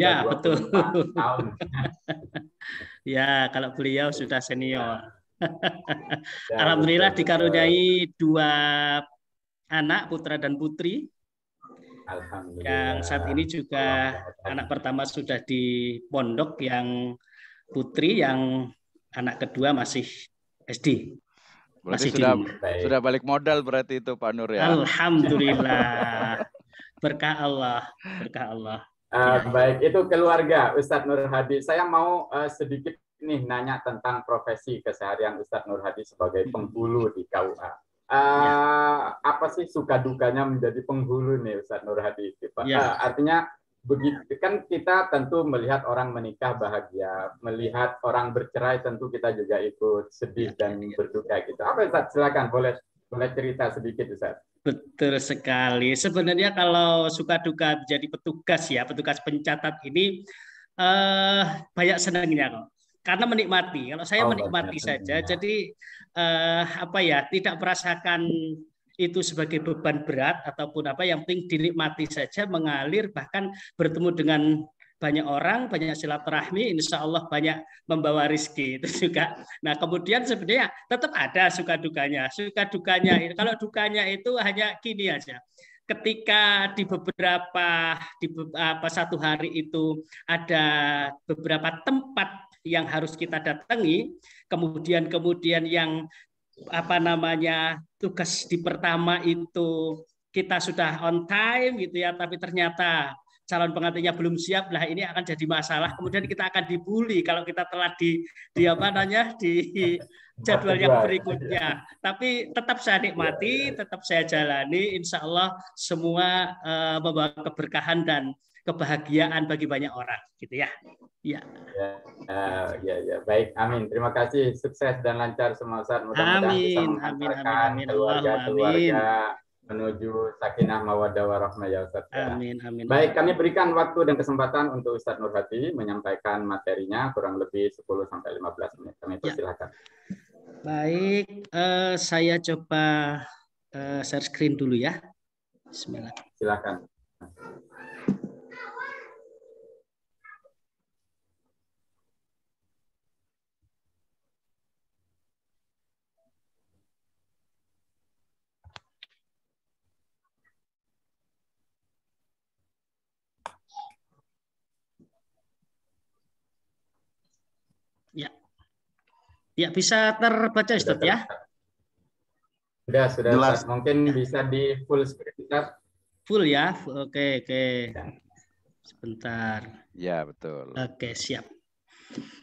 Ya, betul. Tahun. ya, kalau beliau sudah senior. Ya, Alhamdulillah betul. dikaruniai dua anak putra dan putri. Alhamdulillah. Yang saat ini juga ya, anak pertama sudah di pondok yang putri yang anak kedua masih SD. Berarti masih sudah sudah balik modal berarti itu Pak Nur ya. Alhamdulillah. Berkah Allah, berkah Allah. Ah, ya. baik, itu keluarga Ustadz Nur Hadi. Saya mau uh, sedikit nih nanya tentang profesi keseharian Ustadz Nur Hadi sebagai hmm. penghulu di KUA. Uh, ya. ah, apa sih suka dukanya menjadi penghulu nih Ustadz Nur Hadi? Uh, artinya begitu kan kita tentu melihat orang menikah bahagia, melihat orang bercerai tentu kita juga ikut sedih dan berduka gitu. Apa Ustadz? Silakan boleh boleh cerita sedikit, Ustaz. Betul sekali. Sebenarnya kalau suka duka jadi petugas ya, petugas pencatat ini eh, banyak senangnya kok. Karena menikmati. Kalau saya oh, menikmati saja, jadi eh, apa ya, tidak merasakan itu sebagai beban berat ataupun apa yang penting dinikmati saja mengalir bahkan bertemu dengan banyak orang, banyak silaturahmi, insya Allah banyak membawa rizki itu juga. Nah kemudian sebenarnya tetap ada suka dukanya, suka dukanya. Kalau dukanya itu hanya kini aja. Ketika di beberapa di apa satu hari itu ada beberapa tempat yang harus kita datangi, kemudian kemudian yang apa namanya tugas di pertama itu kita sudah on time gitu ya, tapi ternyata calon pengantinnya belum siap, lah ini akan jadi masalah. Kemudian kita akan dibully kalau kita telat di di apa namanya di jadwal yang berikutnya. Tapi tetap saya nikmati, iya, iya. tetap saya jalani. Insya Allah semua uh, membawa keberkahan dan kebahagiaan bagi banyak orang, gitu ya. Ya. Ya, ya, ya. Baik, amin. Terima kasih. Sukses dan lancar semua saat. Mudah-mudahan amin, amin, amin, amin, amin menuju sakinah mawadah warahmah ya Ustaz. Ya. Amin amin. Baik, kami berikan waktu dan kesempatan untuk Ustaz Nurhati menyampaikan materinya kurang lebih 10 sampai 15 menit. Kami ya. persilahkan. Ya. Baik, uh, saya coba uh, share screen dulu ya. Bismillah. Silakan. Ya. Ya, bisa terbaca Ustaz ya. Sudah, sudah. Jelas. Ustaz. Mungkin ya. bisa di full screen Ustaz. Full ya. Oke, oke. Ya. Sebentar. Ya, betul. Oke, siap.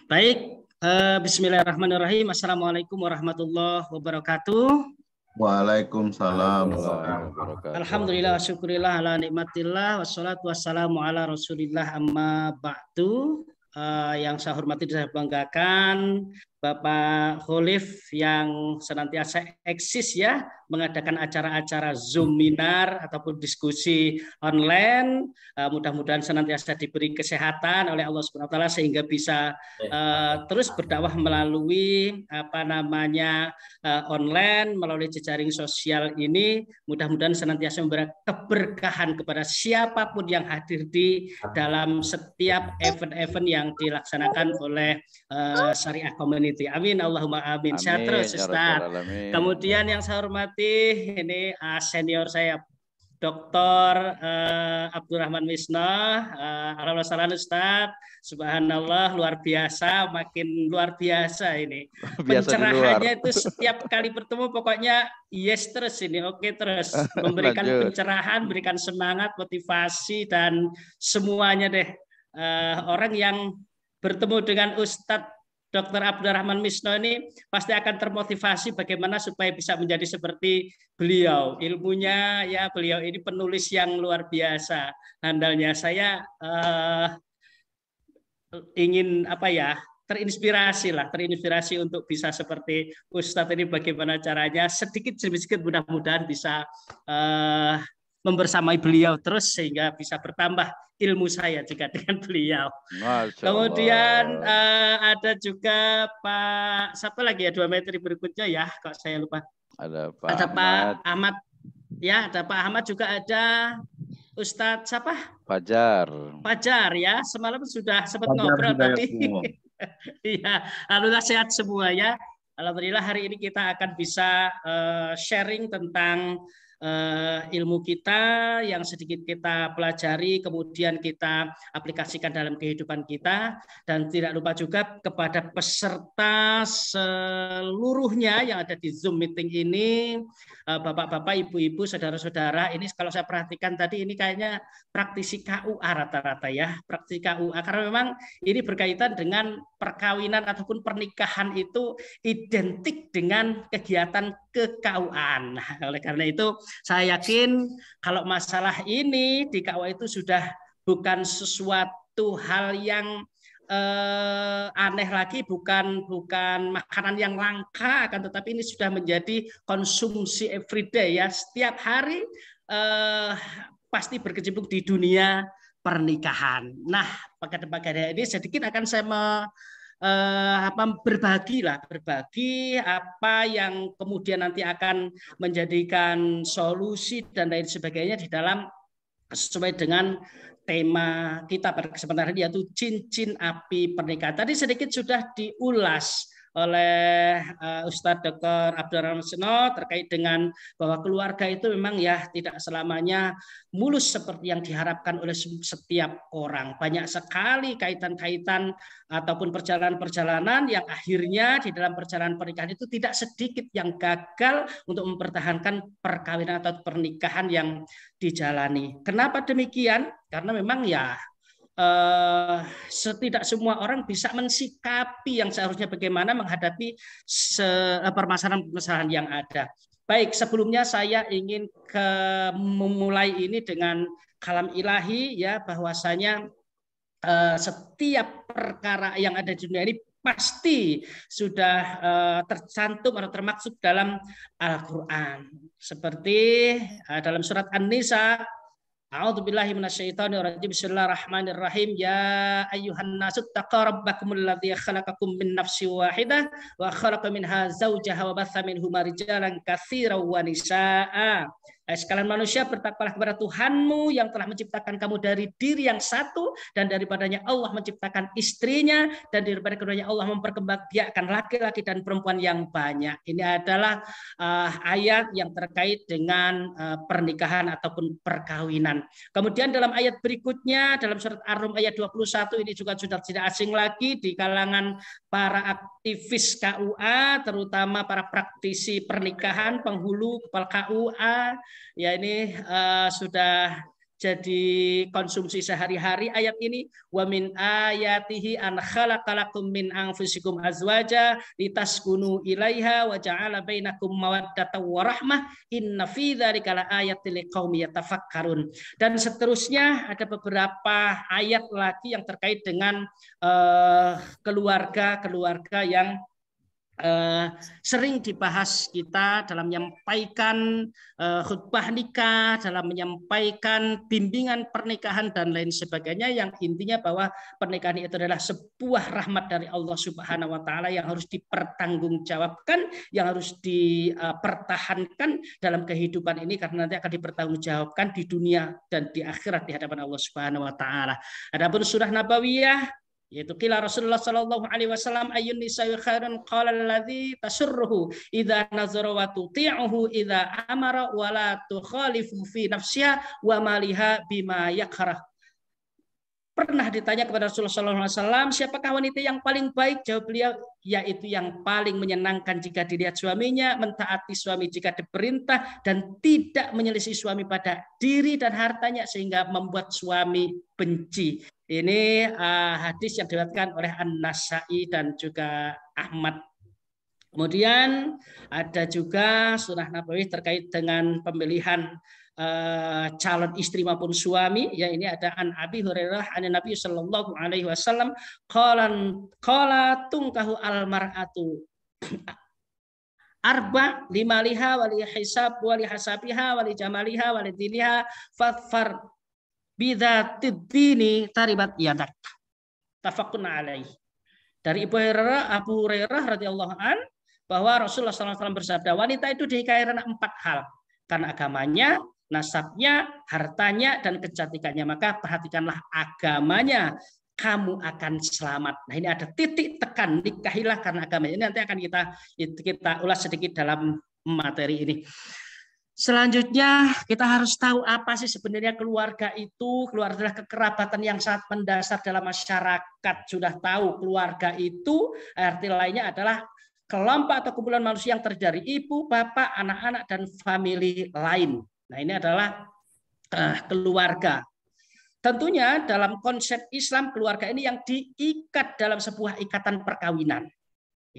Baik, eh, bismillahirrahmanirrahim. Assalamualaikum warahmatullahi wabarakatuh. Waalaikumsalam Alhamdulillah wa syukurillah ala nikmatillah wassalatu wassalamu ala rasulillah amma ba'du. Eh, yang saya hormati dan saya banggakan Bapak Khalif yang senantiasa eksis ya, mengadakan acara-acara Zoom minar ataupun diskusi online. Eh, mudah-mudahan senantiasa diberi kesehatan oleh Allah Subhanahu wa taala sehingga bisa eh, eh, terus berdakwah melalui apa namanya online, melalui jejaring sosial ini. Mudah-mudahan senantiasa memberi keberkahan kepada siapapun yang hadir di dalam setiap event-event yang dilaksanakan oleh Syariah Community community. Amin Allahumma amin. amin Sehat terus ya Ustaz. Kemudian yang saya hormati ini uh, senior saya Dr. Uh, eh, Abdurrahman Wisna, uh, eh, Alhamdulillah Ustaz, Subhanallah luar biasa, makin luar biasa ini. Biasa Pencerahannya itu setiap kali bertemu pokoknya yes terus ini, oke okay, terus. Memberikan pencerahan, berikan semangat, motivasi, dan semuanya deh. Uh, orang yang bertemu dengan Ustadz Dr. Abdurrahman Misno ini pasti akan termotivasi bagaimana supaya bisa menjadi seperti beliau. Ilmunya ya beliau ini penulis yang luar biasa. Handalnya saya uh, ingin apa ya terinspirasi lah, terinspirasi untuk bisa seperti Ustadz ini bagaimana caranya sedikit demi sedikit mudah-mudahan bisa uh, membersamai beliau terus sehingga bisa bertambah ilmu saya juga dengan beliau. Masya Kemudian uh, ada juga Pak siapa lagi ya dua meter berikutnya ya kok saya lupa. Ada Pak, ada Pak Ahmad. Ahmad. Ya, ada Pak Ahmad juga ada Ustadz siapa? Fajar. Fajar ya, semalam sudah sempat Fajar ngobrol ya, tadi. Iya, alhamdulillah sehat semua ya. Alhamdulillah hari ini kita akan bisa eh, sharing tentang uh, ilmu kita yang sedikit kita pelajari kemudian kita aplikasikan dalam kehidupan kita dan tidak lupa juga kepada peserta seluruhnya yang ada di Zoom meeting ini uh, Bapak-bapak, ibu-ibu, saudara-saudara ini kalau saya perhatikan tadi ini kayaknya praktisi KUA rata-rata ya, praktisi KUA karena memang ini berkaitan dengan perkawinan ataupun pernikahan itu identik dengan kegiatan kekauan. Nah, oleh karena itu saya yakin kalau masalah ini di KUA itu sudah bukan sesuatu hal yang eh, aneh lagi, bukan bukan makanan yang langka, akan tetapi ini sudah menjadi konsumsi everyday ya. Setiap hari eh, pasti berkecimpung di dunia pernikahan. Nah, pada pagi ini sedikit akan saya eh, apa berbagi lah berbagi apa yang kemudian nanti akan menjadikan solusi dan lain sebagainya di dalam sesuai dengan tema kita pada kesempatan hari yaitu cincin api pernikahan. Tadi sedikit sudah diulas oleh uh, Ustadz Dr. Abdurrahman Seno terkait dengan bahwa keluarga itu memang ya tidak selamanya mulus seperti yang diharapkan oleh setiap orang. Banyak sekali kaitan-kaitan ataupun perjalanan-perjalanan yang akhirnya di dalam perjalanan pernikahan itu tidak sedikit yang gagal untuk mempertahankan perkawinan atau pernikahan yang dijalani. Kenapa demikian? Karena memang ya Eh, setidak semua orang bisa mensikapi yang seharusnya bagaimana menghadapi eh, permasalahan-permasalahan yang ada. Baik, sebelumnya saya ingin ke, memulai ini dengan kalam ilahi ya bahwasanya eh, setiap perkara yang ada di dunia ini pasti sudah tercantum atau termaksud dalam Al-Qur'an. Seperti dalam surat An-Nisa A'udzu billahi minasyaitonir rajim. Bismillahirrahmanirrahim. Ya ayyuhan nasu ladzi khalaqakum min nafsin wahidah wa khalaqa minha zawjaha wa batha rijalan katsiran wa nisaa'a. Hai eh, sekalian manusia bertakwalah kepada Tuhanmu yang telah menciptakan kamu dari diri yang satu dan daripadanya Allah menciptakan istrinya dan daripada keduanya Allah memperkembangbiakkan laki-laki dan perempuan yang banyak. Ini adalah uh, ayat yang terkait dengan uh, pernikahan ataupun perkawinan. Kemudian dalam ayat berikutnya dalam surat Ar-Rum ayat 21 ini juga sudah tidak asing lagi di kalangan para aktivis KUA terutama para praktisi pernikahan, penghulu kepala KUA Ya ini uh, sudah jadi konsumsi sehari-hari ayat ini wa min ayatihi an khalaqalakum min anfusikum azwaja litaskunu ilaiha wa ja'ala bainakum mawaddatan wa rahmah inna fi dzalika laayatil liqaumi yatafakkarun dan seterusnya ada beberapa ayat lagi yang terkait dengan eh, keluarga-keluarga uh, yang Eh, sering dibahas kita dalam menyampaikan eh, khutbah nikah, dalam menyampaikan bimbingan pernikahan dan lain sebagainya yang intinya bahwa pernikahan itu adalah sebuah rahmat dari Allah Subhanahu wa taala yang harus dipertanggungjawabkan, yang harus dipertahankan eh, dalam kehidupan ini karena nanti akan dipertanggungjawabkan di dunia dan di akhirat di hadapan Allah Subhanahu wa taala. Adapun surah Nabawiyah yaitu kila Rasulullah sallallahu alaihi wasallam ayyun nisa'i khairun qala allazi tasurruhu idza nazara wa tuti'uhu idza amara wa la tukhalifu fi nafsiha wa maliha bima yakrah pernah ditanya kepada Rasulullah sallallahu alaihi wasallam siapakah wanita yang paling baik jawab beliau yaitu yang paling menyenangkan jika dilihat suaminya mentaati suami jika diperintah dan tidak menyelisih suami pada diri dan hartanya sehingga membuat suami benci ini uh, hadis yang diriwayatkan oleh An-Nasai dan juga Ahmad. Kemudian ada juga surah Nabawi terkait dengan pemilihan uh, calon istri maupun suami ya ini ada an Abi Hurairah an Nabi Shallallahu alaihi wasallam Kolan kola tungkahu al arba lima liha wali hisab wali hasabiha wali jamaliha wali diniha fadfar bidzatiddini taribat yadak. Tafakun alaih. Dari Ibu Hurairah, Abu Hurairah radhiyallahu an bahwa Rasulullah SAW bersabda wanita itu dihikai karena empat hal karena agamanya, nasabnya, hartanya, dan kecantikannya. Maka perhatikanlah agamanya, kamu akan selamat. Nah ini ada titik tekan nikahilah karena agamanya. Ini nanti akan kita kita ulas sedikit dalam materi ini. Selanjutnya kita harus tahu apa sih sebenarnya keluarga itu. Keluarga adalah kekerabatan yang sangat mendasar dalam masyarakat. Sudah tahu keluarga itu arti lainnya adalah kelompok atau kumpulan manusia yang terdiri ibu, bapak, anak-anak dan family lain. Nah, ini adalah eh, keluarga. Tentunya dalam konsep Islam keluarga ini yang diikat dalam sebuah ikatan perkawinan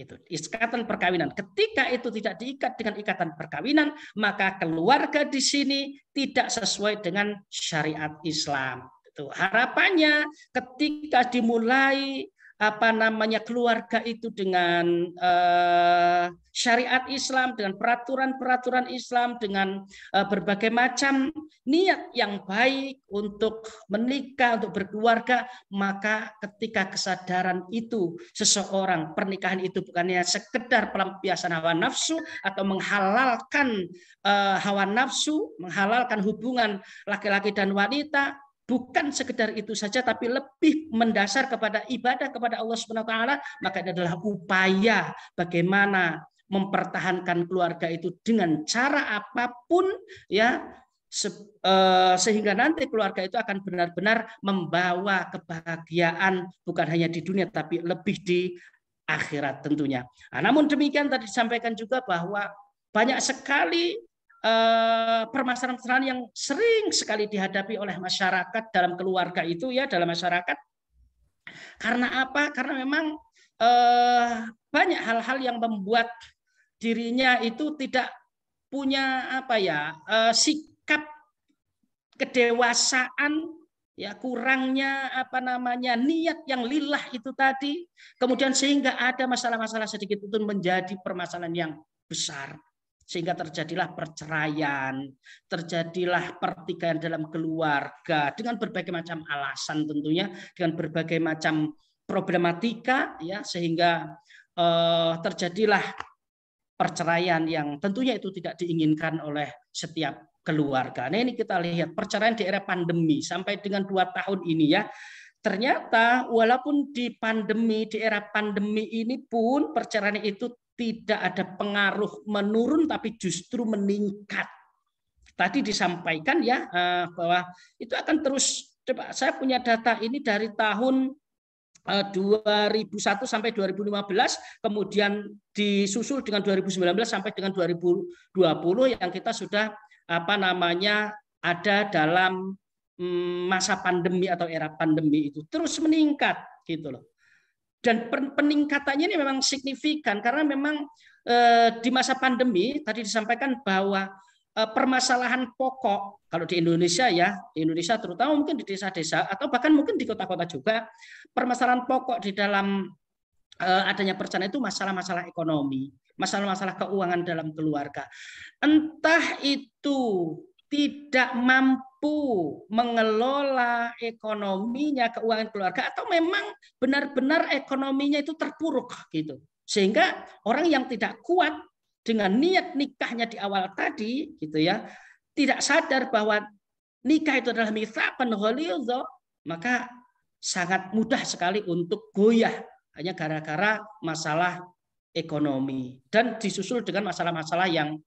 itu ikatan perkawinan. Ketika itu tidak diikat dengan ikatan perkawinan, maka keluarga di sini tidak sesuai dengan syariat Islam. Itu harapannya ketika dimulai apa namanya keluarga itu dengan uh, syariat Islam, dengan peraturan-peraturan Islam, dengan uh, berbagai macam niat yang baik untuk menikah, untuk berkeluarga, maka ketika kesadaran itu seseorang pernikahan itu bukannya sekedar pelampiasan hawa nafsu atau menghalalkan uh, hawa nafsu, menghalalkan hubungan laki-laki dan wanita, bukan sekedar itu saja tapi lebih mendasar kepada ibadah kepada Allah Subhanahu wa taala maka ini adalah upaya bagaimana mempertahankan keluarga itu dengan cara apapun ya se, eh, sehingga nanti keluarga itu akan benar-benar membawa kebahagiaan bukan hanya di dunia tapi lebih di akhirat tentunya. Nah, namun demikian tadi disampaikan juga bahwa banyak sekali Eh, permasalahan-permasalahan yang sering sekali dihadapi oleh masyarakat dalam keluarga itu ya dalam masyarakat karena apa karena memang eh, banyak hal-hal yang membuat dirinya itu tidak punya apa ya eh, sikap kedewasaan ya kurangnya apa namanya niat yang lillah itu tadi kemudian sehingga ada masalah-masalah sedikit itu menjadi permasalahan yang besar sehingga terjadilah perceraian, terjadilah pertikaian dalam keluarga dengan berbagai macam alasan tentunya dengan berbagai macam problematika ya sehingga eh, terjadilah perceraian yang tentunya itu tidak diinginkan oleh setiap keluarga. Nah ini kita lihat perceraian di era pandemi sampai dengan dua tahun ini ya. Ternyata walaupun di pandemi, di era pandemi ini pun perceraian itu tidak ada pengaruh menurun tapi justru meningkat. Tadi disampaikan ya eh, bahwa itu akan terus coba saya punya data ini dari tahun 2001 eh, sampai 2015 kemudian disusul dengan 2019 sampai dengan 2020 yang kita sudah apa namanya ada dalam mm, masa pandemi atau era pandemi itu terus meningkat gitu loh dan peningkatannya ini memang signifikan karena memang eh, di masa pandemi tadi disampaikan bahwa eh, permasalahan pokok kalau di Indonesia ya di Indonesia terutama mungkin di desa-desa atau bahkan mungkin di kota-kota juga permasalahan pokok di dalam eh, adanya percana itu masalah-masalah ekonomi masalah-masalah keuangan dalam keluarga entah itu tidak mampu mampu mengelola ekonominya keuangan keluarga atau memang benar-benar ekonominya itu terpuruk gitu sehingga orang yang tidak kuat dengan niat nikahnya di awal tadi gitu ya tidak sadar bahwa nikah itu adalah mitra ghalidho maka sangat mudah sekali untuk goyah hanya gara-gara masalah ekonomi dan disusul dengan masalah-masalah yang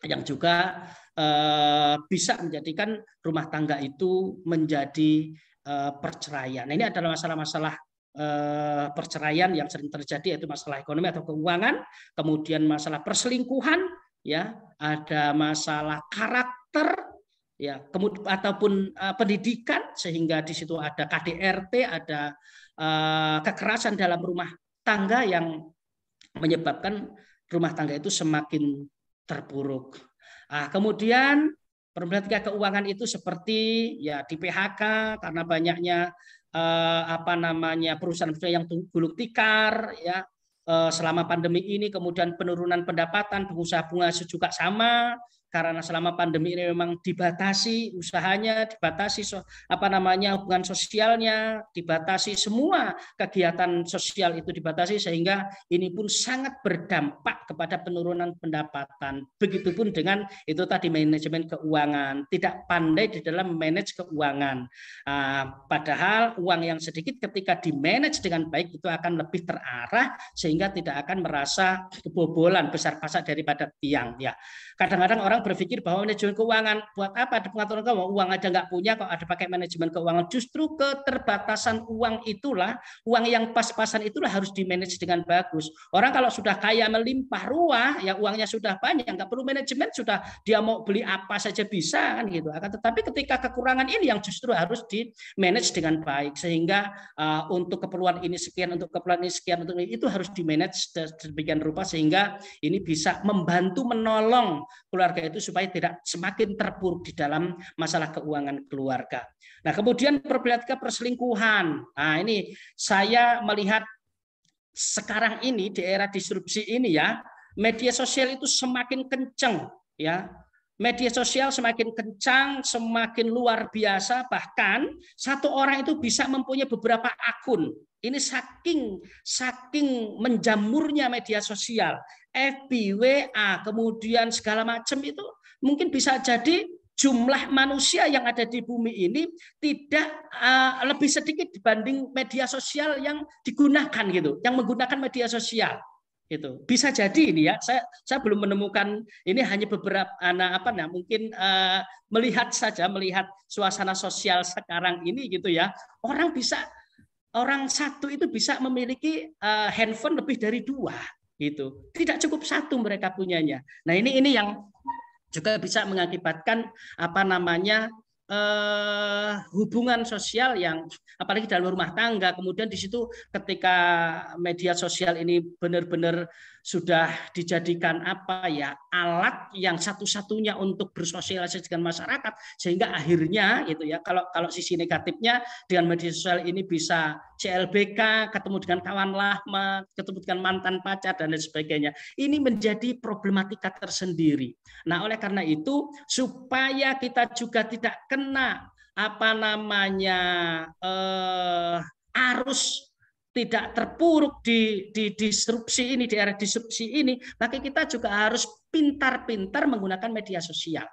yang juga eh, bisa menjadikan rumah tangga itu menjadi eh, perceraian. Nah, ini adalah masalah-masalah eh, perceraian yang sering terjadi yaitu masalah ekonomi atau keuangan, kemudian masalah perselingkuhan, ya, ada masalah karakter, ya, kemudian ataupun eh, pendidikan sehingga di situ ada KDRT, ada eh, kekerasan dalam rumah tangga yang menyebabkan rumah tangga itu semakin terpuruk. Nah, kemudian problematika keuangan itu seperti ya di PHK karena banyaknya eh, apa namanya perusahaan-perusahaan yang gulung tikar ya eh, selama pandemi ini kemudian penurunan pendapatan pengusaha bunga juga sama karena selama pandemi ini memang dibatasi usahanya, dibatasi so, apa namanya hubungan sosialnya, dibatasi semua kegiatan sosial itu dibatasi sehingga ini pun sangat berdampak kepada penurunan pendapatan. Begitupun dengan itu tadi manajemen keuangan, tidak pandai di dalam manage keuangan. Ah, padahal uang yang sedikit ketika di manage dengan baik itu akan lebih terarah sehingga tidak akan merasa kebobolan besar pasak daripada tiang ya. Kadang-kadang orang berpikir bahwa manajemen keuangan buat apa ada pengaturan keuangan? Uang aja nggak punya kok ada pakai manajemen keuangan. Justru keterbatasan uang itulah, uang yang pas-pasan itulah harus dimanage dengan bagus. Orang kalau sudah kaya melimpah ruah, ya uangnya sudah banyak, nggak perlu manajemen sudah dia mau beli apa saja bisa kan gitu. Akan tetapi ketika kekurangan ini yang justru harus di manage dengan baik sehingga uh, untuk keperluan ini sekian, untuk keperluan ini sekian, untuk ini itu harus di manage sedemikian rupa sehingga ini bisa membantu menolong keluarga itu supaya tidak semakin terpuruk di dalam masalah keuangan keluarga. Nah, kemudian problematika perselingkuhan. Nah, ini saya melihat sekarang ini di era disrupsi ini ya, media sosial itu semakin kenceng ya. Media sosial semakin kencang, semakin luar biasa, bahkan satu orang itu bisa mempunyai beberapa akun. Ini saking saking menjamurnya media sosial. FBWA kemudian segala macam itu mungkin bisa jadi jumlah manusia yang ada di bumi ini tidak uh, lebih sedikit dibanding media sosial yang digunakan gitu, yang menggunakan media sosial itu bisa jadi ini ya saya saya belum menemukan ini hanya beberapa anak eh, apa nah mungkin uh, melihat saja melihat suasana sosial sekarang ini gitu ya orang bisa orang satu itu bisa memiliki uh, handphone lebih dari dua gitu. Tidak cukup satu mereka punyanya. Nah, ini ini yang juga bisa mengakibatkan apa namanya eh, hubungan sosial yang apalagi dalam rumah tangga kemudian di situ ketika media sosial ini benar-benar sudah dijadikan apa ya alat yang satu-satunya untuk bersosialisasi dengan masyarakat sehingga akhirnya itu ya kalau kalau sisi negatifnya dengan media sosial ini bisa CLBK ketemu dengan kawan lama ketemu dengan mantan pacar dan lain sebagainya ini menjadi problematika tersendiri nah oleh karena itu supaya kita juga tidak kena apa namanya eh, arus tidak terpuruk di, di disrupsi ini, di era disrupsi ini, maka kita juga harus pintar-pintar menggunakan media sosial.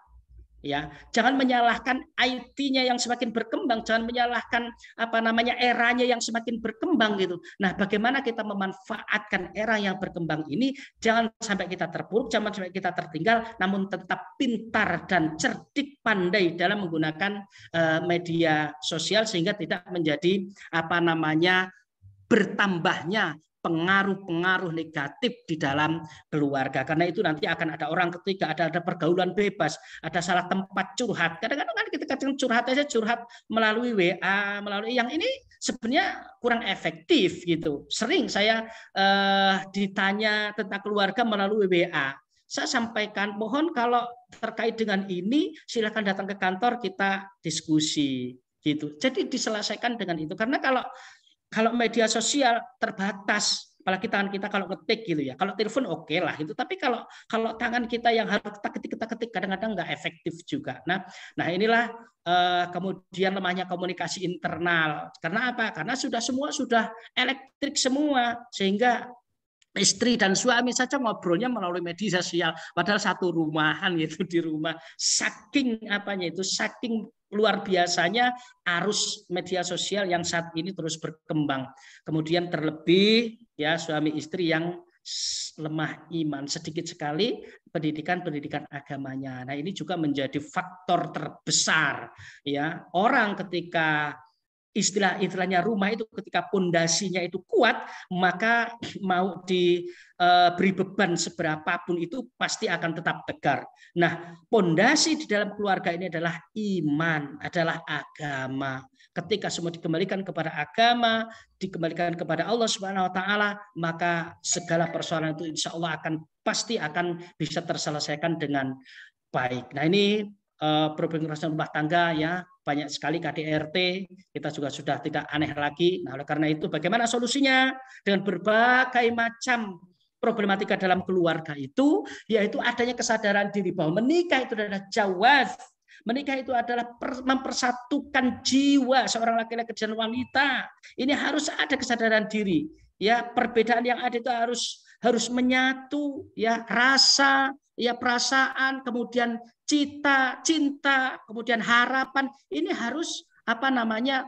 Ya, jangan menyalahkan IT-nya yang semakin berkembang, jangan menyalahkan apa namanya eranya yang semakin berkembang gitu. Nah, bagaimana kita memanfaatkan era yang berkembang ini? Jangan sampai kita terpuruk, jangan sampai kita tertinggal, namun tetap pintar dan cerdik pandai dalam menggunakan eh, media sosial sehingga tidak menjadi apa namanya bertambahnya pengaruh-pengaruh negatif di dalam keluarga. Karena itu nanti akan ada orang ketiga, ada ada pergaulan bebas, ada salah tempat curhat. Kadang-kadang kita kan kadang curhat aja curhat melalui WA, melalui yang ini sebenarnya kurang efektif gitu. Sering saya eh, ditanya tentang keluarga melalui WA. Saya sampaikan mohon kalau terkait dengan ini silakan datang ke kantor kita diskusi gitu. Jadi diselesaikan dengan itu karena kalau kalau media sosial terbatas, apalagi tangan kita kalau ketik gitu ya. Kalau telepon oke okay lah itu, tapi kalau kalau tangan kita yang harus ketik ketik ketik kadang-kadang nggak efektif juga. Nah, nah inilah eh, kemudian lemahnya komunikasi internal. Karena apa? Karena sudah semua sudah elektrik semua sehingga istri dan suami saja ngobrolnya melalui media sosial padahal satu rumahan gitu di rumah saking apanya itu saking luar biasanya arus media sosial yang saat ini terus berkembang kemudian terlebih ya suami istri yang lemah iman sedikit sekali pendidikan-pendidikan agamanya. Nah, ini juga menjadi faktor terbesar ya. Orang ketika istilah-istilahnya rumah itu ketika pondasinya itu kuat maka mau diberi eh, beban seberapa pun itu pasti akan tetap tegar. Nah, pondasi di dalam keluarga ini adalah iman, adalah agama. Ketika semua dikembalikan kepada agama, dikembalikan kepada Allah Subhanahu wa taala, maka segala persoalan itu insya Allah akan pasti akan bisa terselesaikan dengan baik. Nah, ini eh, problem rumah tangga ya banyak sekali KDRT, kita juga sudah tidak aneh lagi. Nah, oleh karena itu bagaimana solusinya? Dengan berbagai macam problematika dalam keluarga itu, yaitu adanya kesadaran diri bahwa menikah itu adalah jawab Menikah itu adalah mempersatukan jiwa seorang laki-laki dan wanita. Ini harus ada kesadaran diri. Ya, perbedaan yang ada itu harus harus menyatu ya rasa ya perasaan, kemudian cita, cinta, kemudian harapan ini harus apa namanya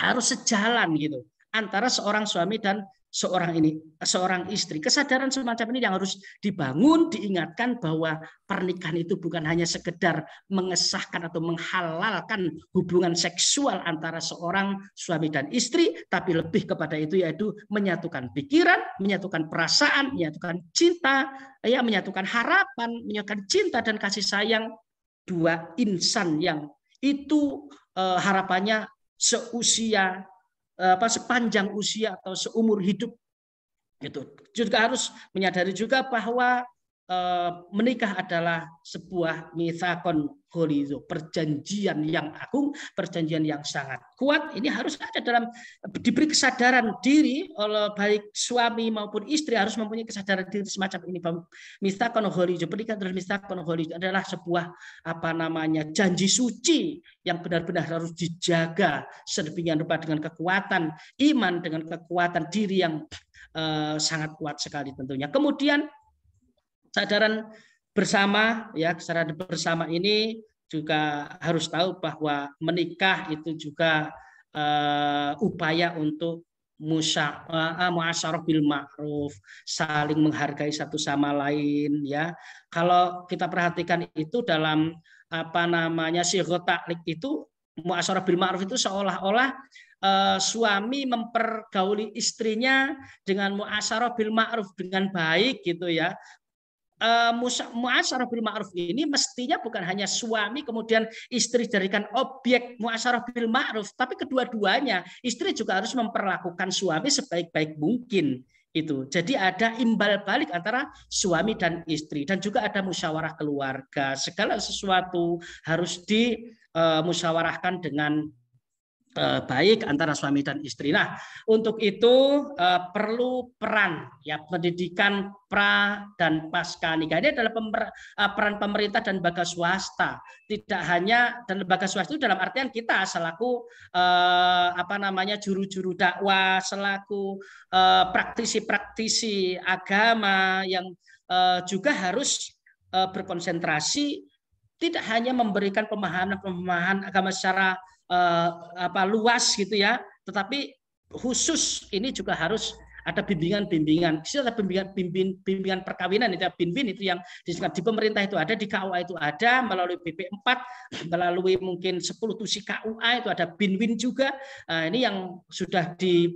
harus sejalan gitu antara seorang suami dan seorang ini, seorang istri. Kesadaran semacam ini yang harus dibangun, diingatkan bahwa pernikahan itu bukan hanya sekedar mengesahkan atau menghalalkan hubungan seksual antara seorang suami dan istri, tapi lebih kepada itu yaitu menyatukan pikiran, menyatukan perasaan, menyatukan cinta, ya menyatukan harapan, menyatukan cinta dan kasih sayang dua insan yang itu eh, harapannya seusia Eh, apa sepanjang usia atau seumur hidup gitu. Juga harus menyadari juga bahwa Eh, menikah adalah sebuah misakon holizo, perjanjian yang agung, perjanjian yang sangat kuat. Ini harus ada dalam diberi kesadaran diri oleh baik suami maupun istri harus mempunyai kesadaran diri semacam ini. Misakon holizo, pernikahan terus misakon holizo adalah sebuah apa namanya janji suci yang benar-benar harus dijaga sedemikian rupa dengan kekuatan iman, dengan kekuatan diri yang eh, sangat kuat sekali tentunya. Kemudian Kesadaran bersama ya kesadaran bersama ini juga harus tahu bahwa menikah itu juga uh, upaya untuk musyawarah eh, eh, bil ma'ruf, saling menghargai satu sama lain ya. Kalau kita perhatikan itu dalam apa namanya sigot taklik itu muasyarah bil ma'ruf itu seolah-olah suami mempergauli istrinya dengan muasyarah bil ma'ruf dengan baik gitu ya Eh, muasyarah bil ma'ruf ini mestinya bukan hanya suami kemudian istri jadikan objek muasyarah bil ma'ruf, tapi kedua-duanya istri juga harus memperlakukan suami sebaik-baik mungkin itu. Jadi ada imbal balik antara suami dan istri dan juga ada musyawarah keluarga. Segala sesuatu harus dimusyawarahkan eh, dengan Eh, baik antara suami dan istri. Nah, untuk itu eh, perlu peran ya pendidikan pra dan pasca nikah ini adalah pemer, eh, peran pemerintah dan lembaga swasta. Tidak hanya dan lembaga swasta itu dalam artian kita selaku apa namanya juru-juru dakwah, selaku praktisi-praktisi agama yang juga harus berkonsentrasi tidak hanya memberikan pemahaman pemahaman agama secara eh, apa luas gitu ya, tetapi khusus ini juga harus ada bimbingan-bimbingan. Ada bimbingan bimbingan, bimbingan perkawinan itu bimbing ya. itu yang di pemerintah itu ada, di KUA itu ada, melalui BP4, melalui mungkin 10 tusi KUA itu ada binwin juga. Nah, ini yang sudah di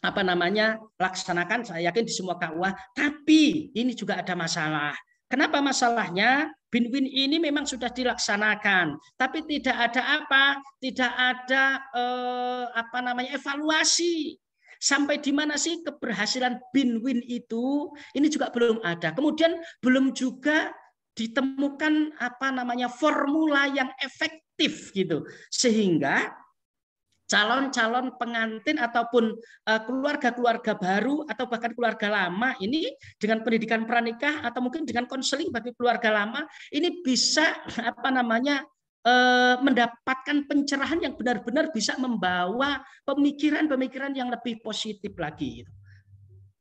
apa namanya laksanakan saya yakin di semua KUA tapi ini juga ada masalah Kenapa masalahnya? Binwin ini memang sudah dilaksanakan, tapi tidak ada apa? Tidak ada eh, apa namanya evaluasi sampai di mana sih keberhasilan win-win itu? Ini juga belum ada. Kemudian belum juga ditemukan apa namanya formula yang efektif gitu, sehingga calon-calon pengantin ataupun eh, keluarga-keluarga baru atau bahkan keluarga lama ini dengan pendidikan pranikah atau mungkin dengan konseling bagi keluarga lama ini bisa apa namanya eh, mendapatkan pencerahan yang benar-benar bisa membawa pemikiran-pemikiran yang lebih positif lagi.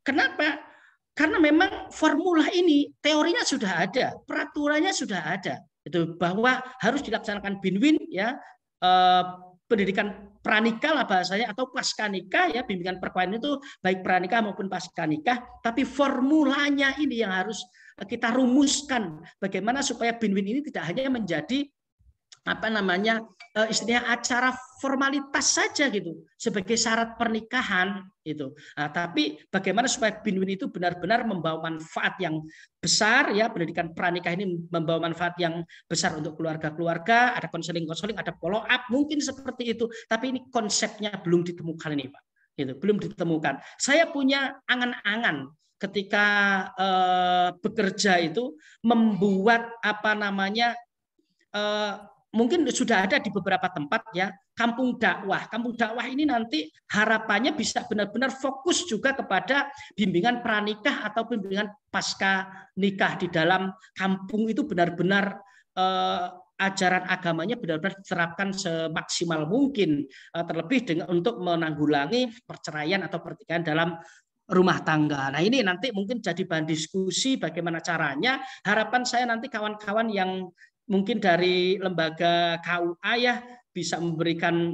Kenapa? Karena memang formula ini teorinya sudah ada, peraturannya sudah ada, itu bahwa harus dilaksanakan binwin ya eh, pendidikan pranikah lah bahasanya atau pasca nikah ya bimbingan perkawinan itu baik pranikah maupun pasca nikah tapi formulanya ini yang harus eh, kita rumuskan bagaimana supaya win-win ini tidak hanya menjadi apa namanya eh, istilahnya acara formalitas saja gitu sebagai syarat pernikahan itu. Nah, tapi bagaimana supaya binwin itu benar-benar membawa manfaat yang besar ya pendidikan pranikah ini membawa manfaat yang besar untuk keluarga-keluarga, ada konseling-konseling, ada follow up mungkin seperti itu. Tapi ini konsepnya belum ditemukan ini Pak. Gitu, belum ditemukan. Saya punya angan-angan ketika eh, bekerja itu membuat apa namanya eh, mungkin sudah ada di beberapa tempat ya kampung dakwah. Kampung dakwah ini nanti harapannya bisa benar-benar fokus juga kepada bimbingan pranikah atau bimbingan pasca nikah di dalam kampung itu benar-benar eh, ajaran agamanya benar-benar diterapkan semaksimal mungkin eh, terlebih dengan untuk menanggulangi perceraian atau pertikaian dalam rumah tangga. Nah ini nanti mungkin jadi bahan diskusi bagaimana caranya. Harapan saya nanti kawan-kawan yang mungkin dari lembaga KUA ya bisa memberikan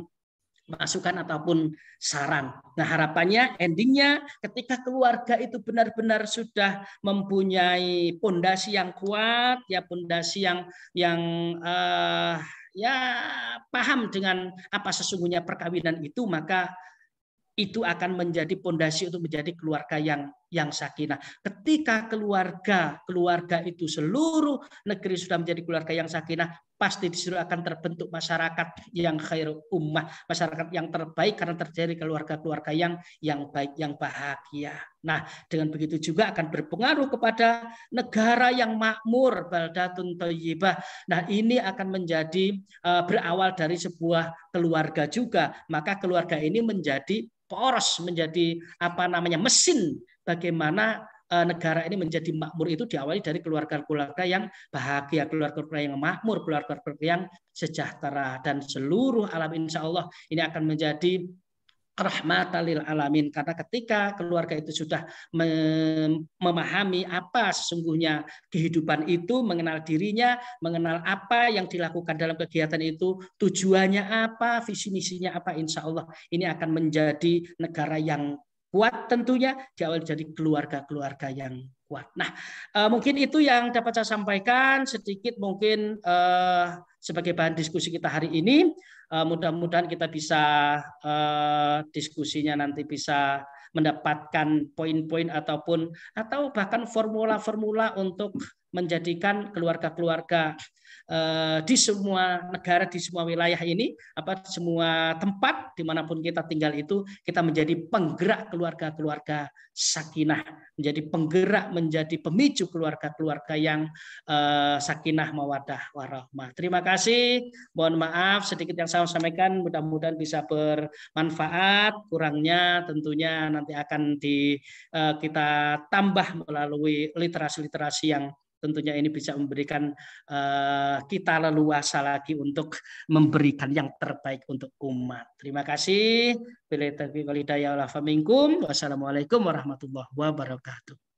masukan ataupun saran. Nah harapannya endingnya ketika keluarga itu benar-benar sudah mempunyai pondasi yang kuat, ya pondasi yang yang uh, ya paham dengan apa sesungguhnya perkawinan itu, maka itu akan menjadi pondasi untuk menjadi keluarga yang yang sakinah. Ketika keluarga, keluarga itu seluruh negeri sudah menjadi keluarga yang sakinah, pasti disitu akan terbentuk masyarakat yang khair ummah, masyarakat yang terbaik karena terjadi keluarga-keluarga yang yang baik, yang bahagia. Nah, dengan begitu juga akan berpengaruh kepada negara yang makmur, baldatun thayyibah. Nah, ini akan menjadi uh, berawal dari sebuah keluarga juga. Maka keluarga ini menjadi poros menjadi apa namanya mesin bagaimana eh, negara ini menjadi makmur itu diawali dari keluarga-keluarga yang bahagia, keluarga-keluarga yang makmur, keluarga-keluarga yang sejahtera dan seluruh alam insya Allah ini akan menjadi rahmatalil alamin karena ketika keluarga itu sudah memahami apa sesungguhnya kehidupan itu mengenal dirinya mengenal apa yang dilakukan dalam kegiatan itu tujuannya apa visi misinya apa insya Allah ini akan menjadi negara yang kuat tentunya diawali dari keluarga-keluarga yang kuat. Nah, eh, mungkin itu yang dapat saya sampaikan sedikit mungkin eh, sebagai bahan diskusi kita hari ini. Eh, mudah-mudahan kita bisa diskusinya nanti bisa mendapatkan poin-poin ataupun atau bahkan formula-formula untuk menjadikan keluarga-keluarga Eh, di semua negara, di semua wilayah ini, apa semua tempat dimanapun kita tinggal itu, kita menjadi penggerak keluarga-keluarga sakinah, menjadi penggerak, menjadi pemicu keluarga-keluarga yang uh, sakinah mawadah warahmah. Terima kasih. Mohon maaf sedikit yang saya sampaikan, mudah-mudahan bisa bermanfaat. Kurangnya tentunya nanti akan di uh, kita tambah melalui literasi-literasi yang tentunya ini bisa memberikan uh, kita leluasa lagi untuk memberikan yang terbaik untuk umat. Terima kasih. Bila taufiq ingkum, Wassalamualaikum warahmatullahi wabarakatuh.